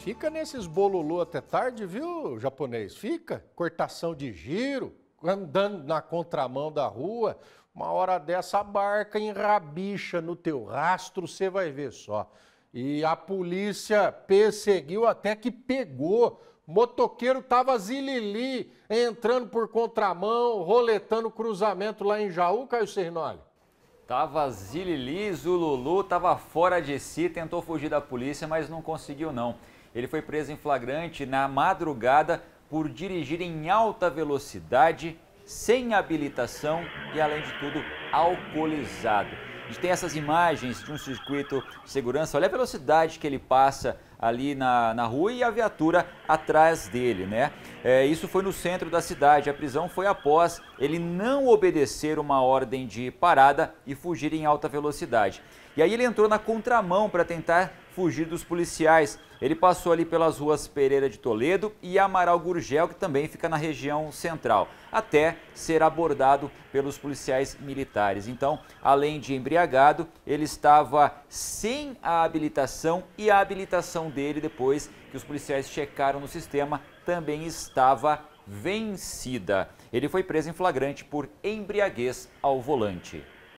Fica nesses bolulô até tarde, viu, japonês? Fica. Cortação de giro, andando na contramão da rua. Uma hora dessa, barca enrabicha no teu rastro, você vai ver só. E a polícia perseguiu até que pegou. Motoqueiro tava zilili, entrando por contramão, roletando cruzamento lá em Jaú, Caio Cernoli. Tava zililiz, o Lulu tava fora de si, tentou fugir da polícia, mas não conseguiu não. Ele foi preso em flagrante na madrugada por dirigir em alta velocidade, sem habilitação e, além de tudo, alcoolizado. A gente tem essas imagens de um circuito de segurança. Olha a velocidade que ele passa ali na, na rua e a viatura atrás dele, né? É, isso foi no centro da cidade. A prisão foi após ele não obedecer uma ordem de parada e fugir em alta velocidade. E aí ele entrou na contramão para tentar fugir dos policiais. Ele passou ali pelas ruas Pereira de Toledo e Amaral Gurgel, que também fica na região central, até ser abordado pelos policiais militares. Então, além de embriagado, ele estava sem a habilitação e a habilitação dele, depois que os policiais checaram no sistema, também estava vencida. Ele foi preso em flagrante por embriaguez ao volante.